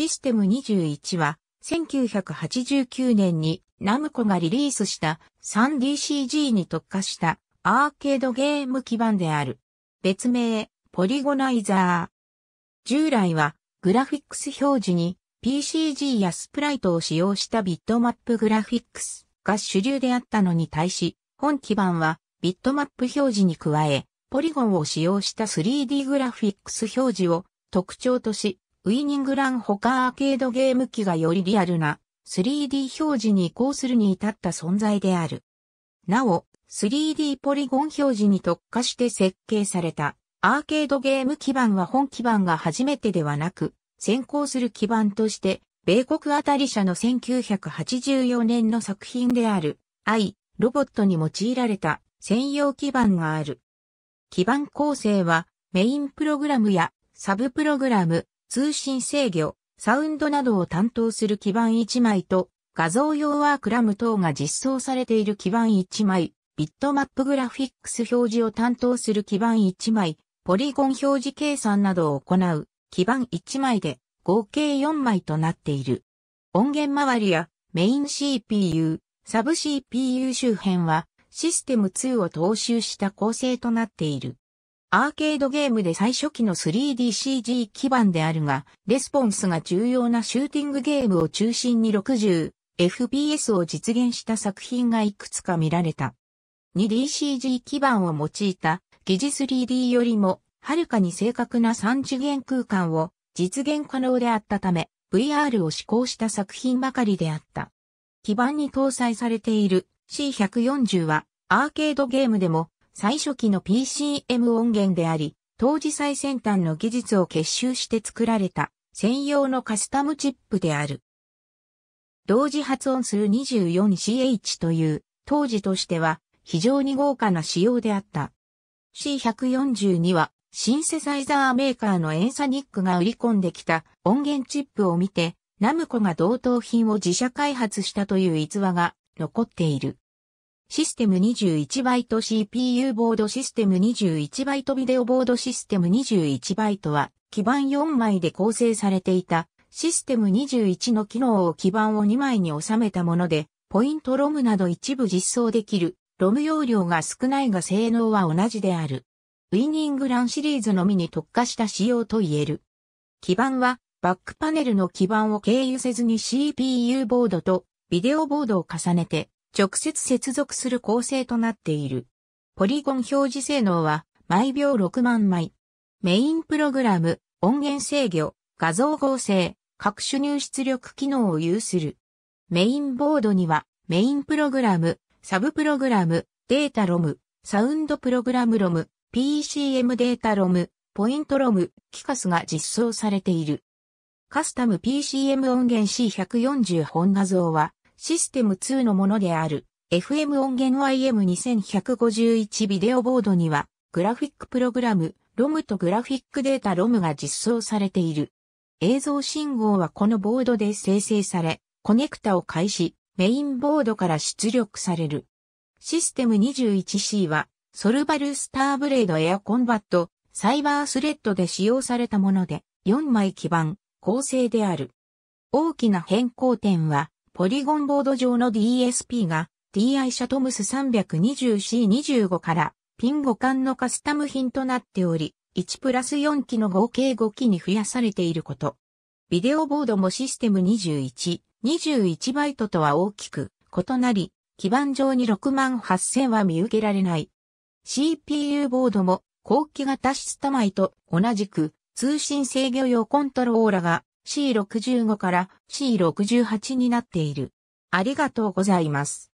システム21は、1989年にナムコがリリースした 3DCG に特化したアーケードゲーム基盤である。別名、ポリゴナイザー。従来は、グラフィックス表示に PCG やスプライトを使用したビットマップグラフィックスが主流であったのに対し、本基盤はビットマップ表示に加え、ポリゴンを使用した 3D グラフィックス表示を特徴とし、ウィニングラン他アーケードゲーム機がよりリアルな 3D 表示に移行するに至った存在である。なお、3D ポリゴン表示に特化して設計されたアーケードゲーム基盤は本基盤が初めてではなく、先行する基盤として、米国あたり社の1984年の作品である、I、ロボットに用いられた専用基盤がある。基盤構成は、メインプログラムやサブプログラム、通信制御、サウンドなどを担当する基盤1枚と、画像用ワークラム等が実装されている基盤1枚、ビットマップグラフィックス表示を担当する基盤1枚、ポリゴン表示計算などを行う基盤1枚で合計4枚となっている。音源周りやメイン CPU、サブ CPU 周辺はシステム2を踏襲した構成となっている。アーケードゲームで最初期の 3DCG 基盤であるが、レスポンスが重要なシューティングゲームを中心に 60FPS を実現した作品がいくつか見られた。2DCG 基盤を用いた疑似 3D よりも、はるかに正確な3次元空間を実現可能であったため、VR を試行した作品ばかりであった。基盤に搭載されている C140 はアーケードゲームでも最初期の PCM 音源であり、当時最先端の技術を結集して作られた専用のカスタムチップである。同時発音する 24CH という当時としては非常に豪華な仕様であった。C142 はシンセサイザーメーカーのエンサニックが売り込んできた音源チップを見てナムコが同等品を自社開発したという逸話が残っている。システム21バイト CPU ボードシステム21バイトビデオボードシステム21バイトは基板4枚で構成されていたシステム21の機能を基板を2枚に収めたものでポイントロムなど一部実装できるロム容量が少ないが性能は同じである。ウィニングランシリーズのみに特化した仕様と言える。基板はバックパネルの基板を経由せずに CPU ボードとビデオボードを重ねて直接接続する構成となっている。ポリゴン表示性能は毎秒6万枚。メインプログラム、音源制御、画像合成、各種入出力機能を有する。メインボードにはメインプログラム、サブプログラム、データロム、サウンドプログラムロム、PCM データロム、ポイントロム、キカスが実装されている。カスタム PCM 音源 C140 本画像は、システム2のものである FM 音源 YM2151 ビデオボードにはグラフィックプログラム ROM とグラフィックデータ ROM が実装されている。映像信号はこのボードで生成され、コネクタを介し、メインボードから出力される。システム 21C は、ソルバルスターブレードエアコンバット、サイバースレッドで使用されたもので、4枚基板、構成である。大きな変更点は、ポリゴンボード上の DSP が DI シャトムス 320C25 からピン互換のカスタム品となっており、1プラス4機の合計5機に増やされていること。ビデオボードもシステム21、21バイトとは大きく異なり、基板上に6万8000は見受けられない。CPU ボードも後期型シスタマイと同じく通信制御用コントローラが C65 から C68 になっている。ありがとうございます。